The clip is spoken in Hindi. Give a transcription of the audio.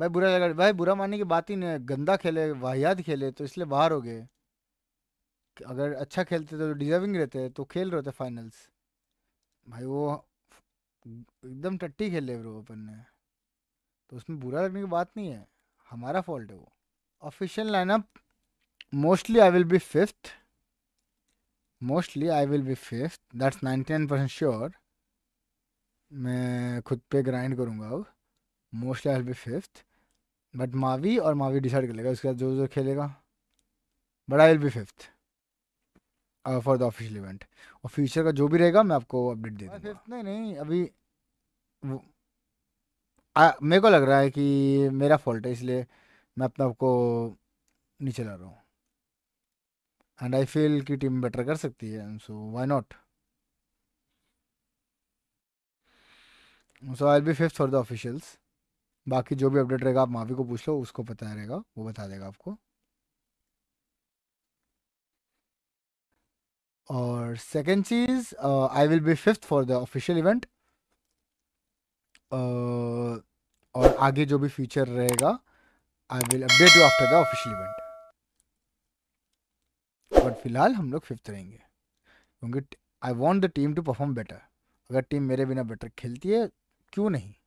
भाई बुरा लगा भाई बुरा मानने की बात ही नहीं है गंदा खेले वाहियात खेले तो इसलिए बाहर हो गए अगर अच्छा खेलते तो डिजर्विंग रहते तो खेल रहे थे फाइनल्स भाई वो एकदम टट्टी खेले ब्रो अपन ने तो उसमें बुरा लगने की बात नहीं है हमारा फॉल्ट है वो official lineup mostly I will be fifth mostly I will be fifth that's ninety nine percent sure मैं खुद पे ग्राइंड करूँगा अब mostly I will be fifth but Mavi और मावी डिसाइड कर लेगा उसके बाद जो जो खेलेगा but I will be fifth for the official event और फ्यूचर का जो भी रहेगा मैं आपको अपडेट दे दूँगा फिफ्थ नहीं नहीं अभी मेरे को लग रहा है कि मेरा फॉल्ट है इसलिए मैं अपने आपको नीचे ला रहा हूँ एंड आई फील कि टीम बेटर कर सकती है so why not so I will be fifth for the officials बाकी जो भी अपडेट रहेगा आप माफी को पूछ लो उसको पता रहेगा वो बता देगा आपको और सेकेंड चीज I will be fifth for the official event और आगे जो भी फ्यूचर रहेगा I will update you after the official event but फिलहाल हम लोग फिफ्थ रहेंगे क्योंकि I want the team to perform better अगर टीम मेरे बिना बेटर खेलती है क्यों नहीं